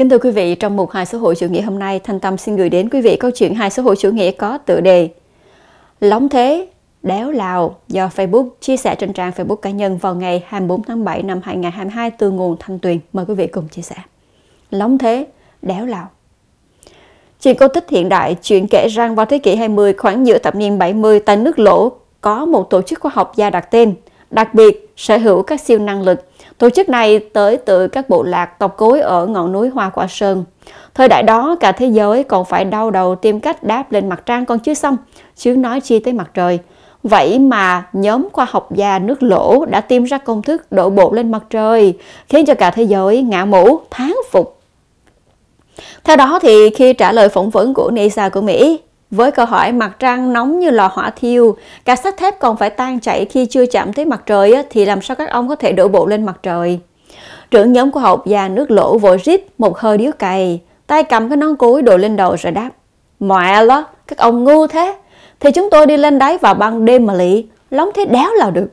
Kính thưa quý vị, trong mục hai xã hội chủ nghĩa hôm nay, Thanh Tâm xin gửi đến quý vị câu chuyện hai xã hội chủ nghĩa có tựa đề Lóng Thế, Đéo Lào do Facebook chia sẻ trên trang Facebook cá nhân vào ngày 24 tháng 7 năm 2022 từ nguồn Thanh Tuyền. Mời quý vị cùng chia sẻ. Lóng Thế, Đéo Lào Chuyện cổ tích hiện đại chuyện kể rằng vào thế kỷ 20 khoảng giữa thập niên 70 tại nước lỗ có một tổ chức khoa học gia đặt tên, đặc biệt sở hữu các siêu năng lực Tổ chức này tới từ các bộ lạc tộc cối ở ngọn núi Hoa Quả Sơn. Thời đại đó, cả thế giới còn phải đau đầu tìm cách đáp lên mặt trăng còn chưa xong, chứ nói chi tới mặt trời. Vậy mà nhóm khoa học gia nước lỗ đã tìm ra công thức đổ bộ lên mặt trời, khiến cho cả thế giới ngã mũ, tháng phục. Theo đó thì khi trả lời phỏng vấn của NASA của Mỹ, với câu hỏi mặt trăng nóng như lò hỏa thiêu, cả sắt thép còn phải tan chảy khi chưa chạm tới mặt trời thì làm sao các ông có thể đổ bộ lên mặt trời? Trưởng nhóm của học già nước lỗ vội rít một hơi điếu cày, tay cầm cái nón cối đội lên đầu rồi đáp. Mẹ ló, các ông ngu thế, thì chúng tôi đi lên đáy vào ban đêm mà lị, lóng thế đéo là được.